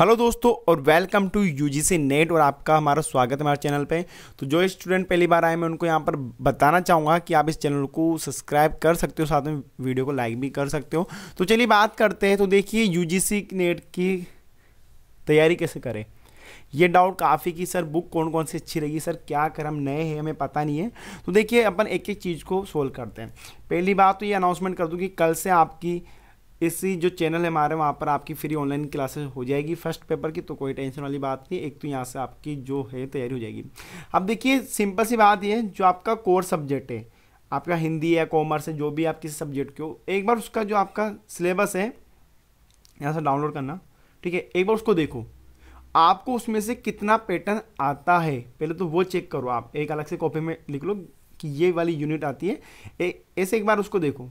hello दोस्तों और welcome to UGC net और आपका हमारा स्वागत है हमारे चैनल पे तो जो स्टूडेंट पहली बार आए मैं उनको यहाँ पर बताना चाहूँगा कि आप इस चैनल को सब्सक्राइब कर सकते हो साथ में वीडियो को लाइक भी कर सकते हो तो चलिए बात करते हैं तो देखिए यूजीसी नेट की तैयारी कैसे करें ये डाउट काफ़ी कि सर बुक कौन कौन सी अच्छी रहेगी सर क्या कर हम नए हैं हमें पता नहीं है तो देखिए अपन एक एक चीज़ को सोल्व करते हैं पहली बात तो ये अनाउंसमेंट कर दूँ कि कल से आपकी इसी जो चैनल है हमारे वहाँ पर आपकी फ्री ऑनलाइन क्लासेस हो जाएगी फर्स्ट पेपर की तो कोई टेंशन वाली बात नहीं एक तो यहाँ से आपकी जो है तैयारी हो जाएगी अब देखिए सिंपल सी बात यह जो आपका कोर सब्जेक्ट है आपका हिंदी या कॉमर्स है जो भी आप किसी सब्जेक्ट के हो एक बार उसका जो आपका सिलेबस है यहाँ से डाउनलोड करना ठीक है एक बार उसको देखो आपको उसमें से कितना पैटर्न आता है पहले तो वो चेक करो आप एक अलग से कॉपी में लिख लो कि ये वाली यूनिट आती है ऐसे एक बार उसको देखो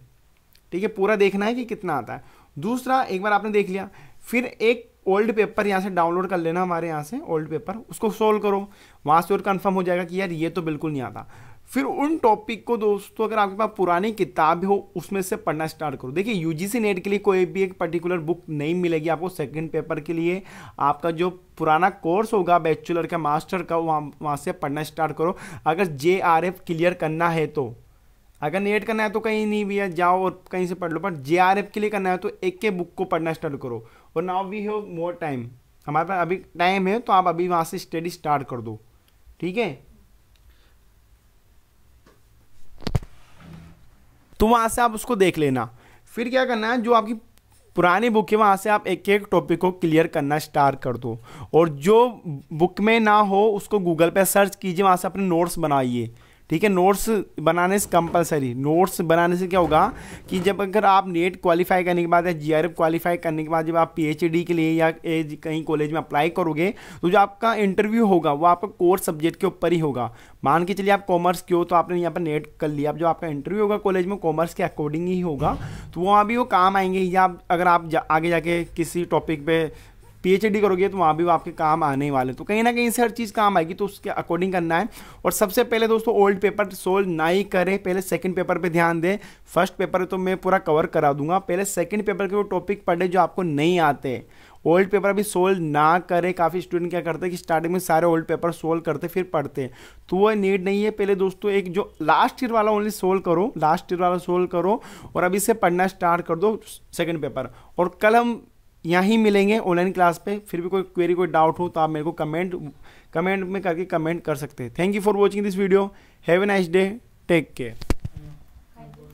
ठीक है पूरा देखना है कि कितना आता है दूसरा एक बार आपने देख लिया फिर एक ओल्ड पेपर यहाँ से डाउनलोड कर लेना हमारे यहाँ से ओल्ड पेपर उसको सोल्व करो वहाँ से और कन्फर्म हो जाएगा कि यार ये तो बिल्कुल नहीं आता फिर उन टॉपिक को दोस्तों अगर आपके पास पुरानी किताब हो उसमें से पढ़ना स्टार्ट करो देखिए यूजीसी नेट के लिए कोई भी एक पर्टिकुलर बुक नहीं मिलेगी आपको सेकंड पेपर के लिए आपका जो पुराना कोर्स होगा बैचलर का मास्टर का वहाँ वहाँ से पढ़ना स्टार्ट करो अगर जे आर एफ क्लियर करना है तो अगर नेट करना है तो कहीं नहीं भी है जाओ और कहीं से पढ़ लो पर जे के लिए करना है तो एक के बुक को पढ़ना स्टार्ट करो और now we have more time हमारे पास अभी टाइम है तो आप अभी वहाँ से स्टडी स्टार्ट कर दो ठीक है तो वहाँ से आप उसको देख लेना फिर क्या करना है जो आपकी पुरानी बुक है वहाँ से आप एक एक टॉपिक को क्लियर करना स्टार्ट कर दो और जो बुक में ना हो उसको गूगल पे सर्च कीजिए वहाँ से अपने नोट्स बनाइए ठीक है नोट्स बनाने से कंपलसरी नोट्स बनाने से क्या होगा कि जब अगर आप नेट क्वालिफाई करने के बाद या जी क्वालिफाई करने के बाद जब आप पी के लिए या कहीं कॉलेज में अप्लाई करोगे तो जो आपका इंटरव्यू होगा वो आपका कोर्स सब्जेक्ट के ऊपर ही होगा मान के चलिए आप कॉमर्स के हो तो आपने यहाँ पर नेट कर लिया अब जो आपका इंटरव्यू होगा कॉलेज में कॉमर्स के अकॉर्डिंग ही होगा तो वहाँ भी वो काम आएंगे या अगर आप जा, आगे जाके किसी टॉपिक पे पीएचडी करोगे तो वहाँ भी वो आपके काम आने वाले तो कहीं ना कहीं से हर चीज़ काम आएगी तो उसके अकॉर्डिंग करना है और सबसे पहले दोस्तों ओल्ड पेपर सोल्व ना ही करें पहले सेकंड पेपर पे ध्यान दें फर्स्ट पेपर तो मैं पूरा कवर करा दूंगा पहले सेकंड पेपर के वो टॉपिक पढ़े जो आपको नहीं आते ओल्ड पेपर अभी सोल्व ना करें काफ़ी स्टूडेंट क्या करते हैं कि स्टार्टिंग में सारे ओल्ड पेपर सोल्व करते फिर पढ़ते तो वह नीड नहीं है पहले दोस्तों एक जो लास्ट ईयर वाला ओनली सोल्व करो लास्ट ईयर वाला सोल्व करो और अभी से पढ़ना स्टार्ट कर दो सेकंड पेपर और कल हम यहीं मिलेंगे ऑनलाइन क्लास पे फिर भी कोई क्वेरी कोई डाउट हो तो आप मेरे को कमेंट कमेंट में करके कमेंट कर सकते हैं thank you for watching this video have a nice day take care